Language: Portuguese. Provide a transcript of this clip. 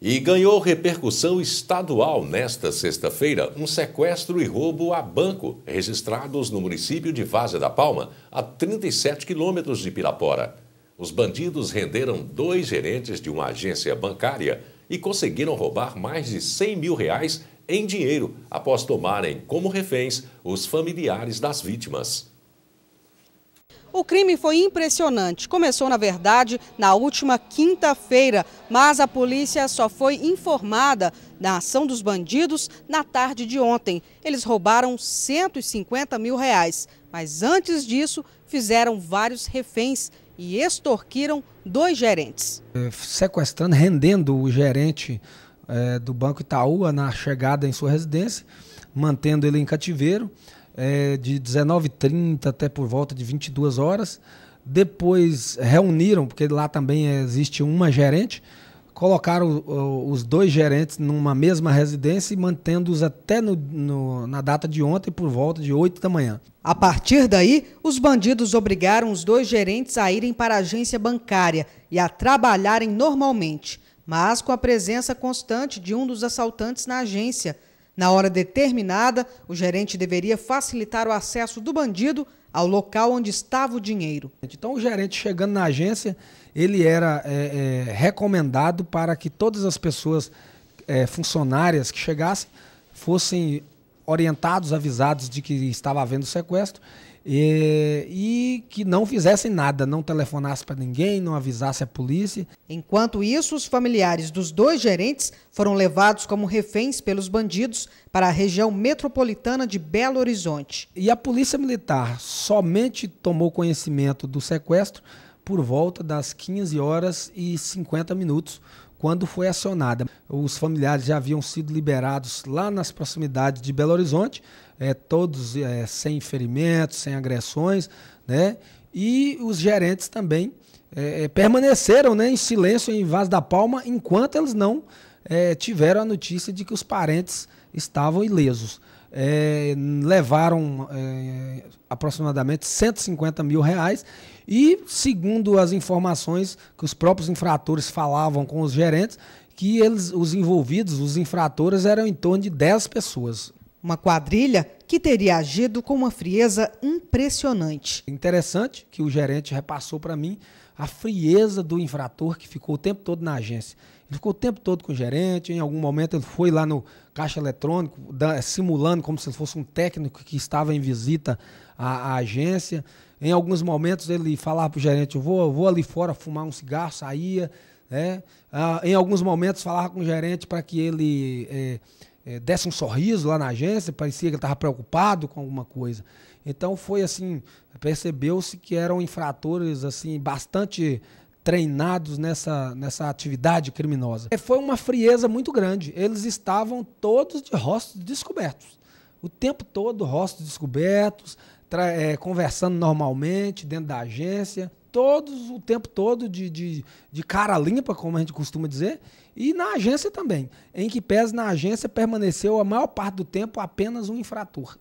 E ganhou repercussão estadual nesta sexta-feira um sequestro e roubo a banco registrados no município de Vaza da Palma, a 37 quilômetros de Pirapora. Os bandidos renderam dois gerentes de uma agência bancária e conseguiram roubar mais de 100 mil reais em dinheiro após tomarem como reféns os familiares das vítimas. O crime foi impressionante. Começou, na verdade, na última quinta-feira, mas a polícia só foi informada da ação dos bandidos na tarde de ontem. Eles roubaram 150 mil reais, mas antes disso fizeram vários reféns e extorquiram dois gerentes. É, sequestrando, rendendo o gerente é, do Banco Itaúa na chegada em sua residência, mantendo ele em cativeiro é, de 19h30 até por volta de 22 horas. Depois reuniram, porque lá também existe uma gerente, colocaram os dois gerentes numa mesma residência e mantendo-os até no, no, na data de ontem, por volta de 8 da manhã. A partir daí, os bandidos obrigaram os dois gerentes a irem para a agência bancária e a trabalharem normalmente, mas com a presença constante de um dos assaltantes na agência na hora determinada, o gerente deveria facilitar o acesso do bandido ao local onde estava o dinheiro. Então, o gerente chegando na agência, ele era é, é, recomendado para que todas as pessoas é, funcionárias que chegassem fossem orientados, avisados de que estava havendo sequestro e, e, que não fizessem nada, não telefonasse para ninguém, não avisasse a polícia. Enquanto isso, os familiares dos dois gerentes foram levados como reféns pelos bandidos para a região metropolitana de Belo Horizonte. E a polícia militar somente tomou conhecimento do sequestro por volta das 15 horas e 50 minutos, quando foi acionada. Os familiares já haviam sido liberados lá nas proximidades de Belo Horizonte, é, todos é, sem ferimentos, sem agressões, né? E os gerentes também é, permaneceram né, em silêncio em Vaz da Palma enquanto eles não tiveram a notícia de que os parentes estavam ilesos é, levaram é, aproximadamente 150 mil reais. E, segundo as informações que os próprios infratores falavam com os gerentes, que eles, os envolvidos, os infratores, eram em torno de 10 pessoas. Uma quadrilha que teria agido com uma frieza impressionante. Interessante que o gerente repassou para mim a frieza do infrator que ficou o tempo todo na agência. Ele ficou o tempo todo com o gerente, em algum momento ele foi lá no caixa eletrônico, simulando como se fosse um técnico que estava em visita à, à agência. Em alguns momentos ele falava para o gerente, eu vou, eu vou ali fora fumar um cigarro, saía. Né? Ah, em alguns momentos falava com o gerente para que ele eh, é, desse um sorriso lá na agência, parecia que ele estava preocupado com alguma coisa. Então foi assim, percebeu-se que eram infratores assim bastante treinados nessa, nessa atividade criminosa. E foi uma frieza muito grande. Eles estavam todos de rostos descobertos. O tempo todo, rostos descobertos, é, conversando normalmente dentro da agência todos o tempo todo de, de, de, cara limpa, como a gente costuma dizer, e na agência também, em que pese na agência permaneceu a maior parte do tempo apenas um infrator.